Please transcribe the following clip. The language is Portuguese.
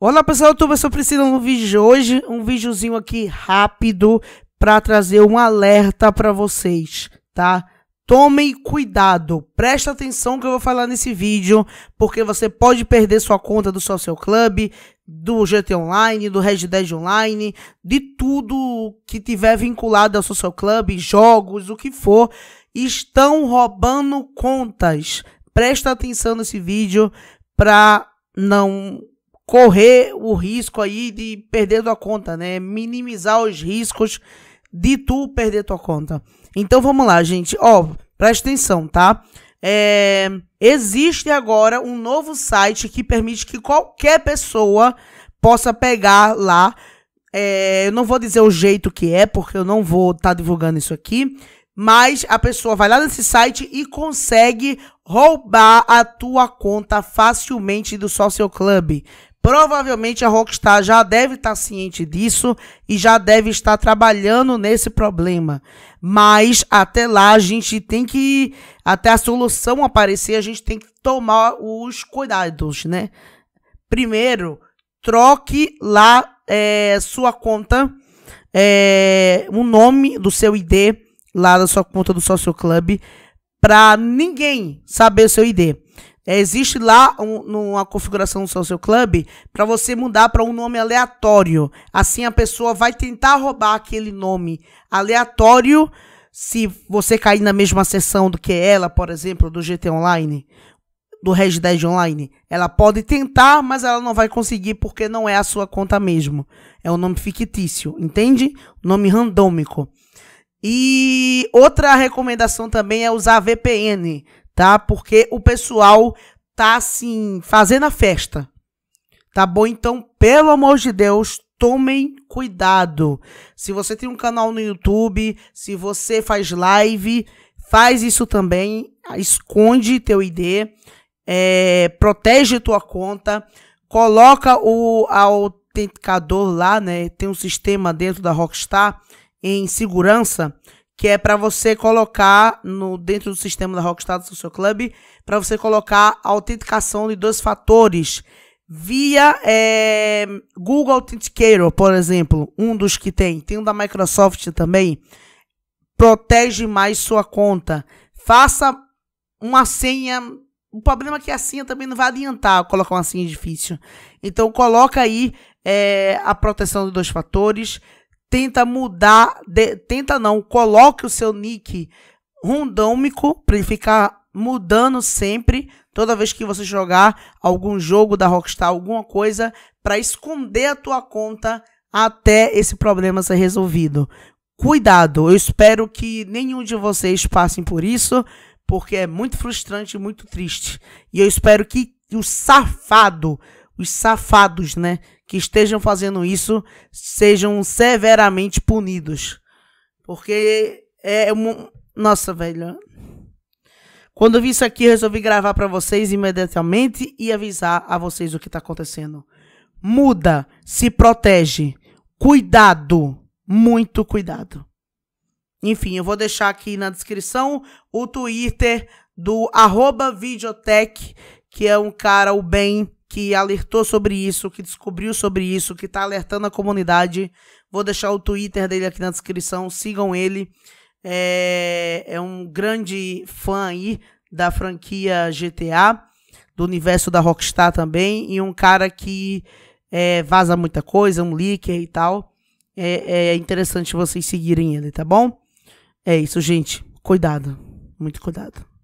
Olá pessoal, eu sou precisando de um vídeo de hoje, um videozinho aqui rápido para trazer um alerta para vocês, tá? Tomem cuidado, presta atenção que eu vou falar nesse vídeo, porque você pode perder sua conta do Social Club, do GT Online, do Red Dead Online, de tudo que tiver vinculado ao Social Club, jogos, o que for, estão roubando contas. Presta atenção nesse vídeo para não correr o risco aí de perder tua conta, né? Minimizar os riscos de tu perder tua conta. Então vamos lá, gente. Ó, oh, presta atenção, tá? É... Existe agora um novo site que permite que qualquer pessoa possa pegar lá. É... Eu não vou dizer o jeito que é, porque eu não vou estar tá divulgando isso aqui. Mas a pessoa vai lá nesse site e consegue roubar a tua conta facilmente do Social Club. Provavelmente a Rockstar já deve estar tá ciente disso e já deve estar trabalhando nesse problema. Mas até lá a gente tem que, até a solução aparecer, a gente tem que tomar os cuidados, né? Primeiro, troque lá é, sua conta, é, o nome do seu ID lá da sua conta do Social Club, para ninguém saber o seu ID. É, existe lá um, uma configuração do seu club para você mudar para um nome aleatório. Assim a pessoa vai tentar roubar aquele nome aleatório se você cair na mesma sessão do que ela, por exemplo, do GT Online, do Reg 10 Online. Ela pode tentar, mas ela não vai conseguir porque não é a sua conta mesmo. É um nome fictício, entende? Nome randômico. E outra recomendação também é usar VPN tá? Porque o pessoal tá assim, fazendo a festa. Tá bom? Então, pelo amor de Deus, tomem cuidado. Se você tem um canal no YouTube, se você faz live, faz isso também. Esconde teu ID, é, protege tua conta, coloca o autenticador lá, né? Tem um sistema dentro da Rockstar em segurança que é para você colocar no dentro do sistema da Rockstar do seu clube, para você colocar a autenticação de dois fatores via é, Google Authenticator, por exemplo, um dos que tem, tem um da Microsoft também, protege mais sua conta. Faça uma senha. O problema é que a senha também não vai adiantar colocar uma senha difícil. Então coloca aí é, a proteção de dois fatores tenta mudar, de, tenta não, coloque o seu nick rondômico para ele ficar mudando sempre, toda vez que você jogar algum jogo da Rockstar, alguma coisa, para esconder a tua conta até esse problema ser resolvido. Cuidado, eu espero que nenhum de vocês passem por isso, porque é muito frustrante e muito triste. E eu espero que o safado os safados, né, que estejam fazendo isso sejam severamente punidos. Porque é, é um. Nossa, velho. Quando eu vi isso aqui, eu resolvi gravar para vocês imediatamente e avisar a vocês o que tá acontecendo. Muda, se protege. Cuidado, muito cuidado. Enfim, eu vou deixar aqui na descrição o Twitter do arroba videotech, que é um cara, o bem, que alertou sobre isso, que descobriu sobre isso, que está alertando a comunidade. Vou deixar o Twitter dele aqui na descrição, sigam ele. É, é um grande fã aí da franquia GTA, do universo da Rockstar também, e um cara que é, vaza muita coisa, um leaker e tal. É, é interessante vocês seguirem ele, tá bom? É isso, gente. Cuidado. Muito cuidado.